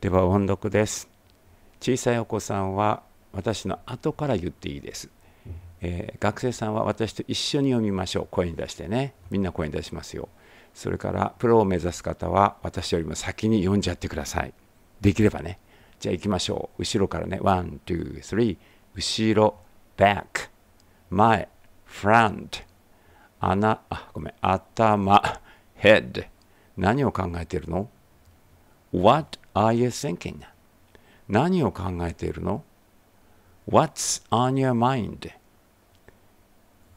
では音読です小さいお子さんは私の後から言っていいです、えー、学生さんは私と一緒に読みましょう声に出してねみんな声に出しますよそれからプロを目指す方は私よりも先に読んじゃってくださいできればねじゃあ行きましょう後ろからねワン・ツー・スリー後ろ back 前 front 穴あごめん頭 head 何を考えてるの What Are you thinking? 何を考えているの ?What's on your mind?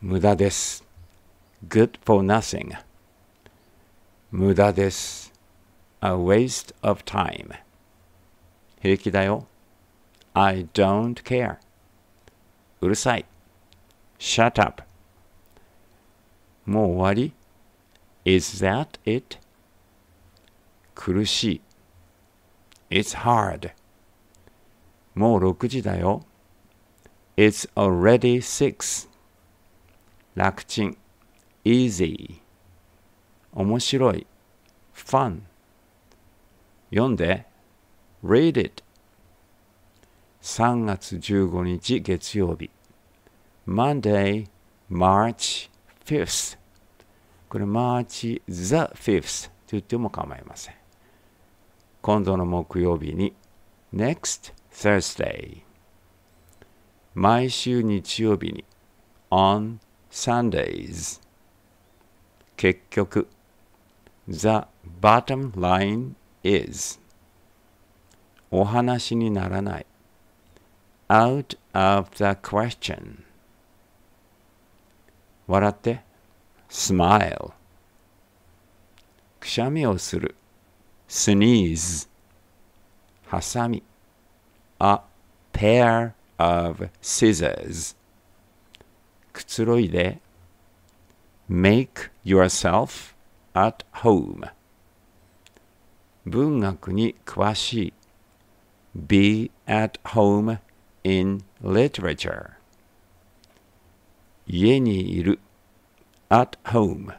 無駄です。Good for nothing. 無駄です。A waste of time. 平気だよ。I don't care. うるさい。Shut up. もう終わり ?Is that it? 苦しい。It's hard. もう6時だよ。It's already six. 楽ちん。Easy. 面白い。Fun. 読んで。Read it. 3月15日月曜日。Monday, March 5th. これ March the 5th と言っても構いません。今度の木曜日に Next Thursday 毎週日曜日に On Sundays 結局 The bottom line is お話にならない Out of the question 笑って Smile くしゃみをする sneeze, hasami, a pair of scissors, kutsuroide, make yourself at home. 文学に詳しい be at home in literature 家にいる at home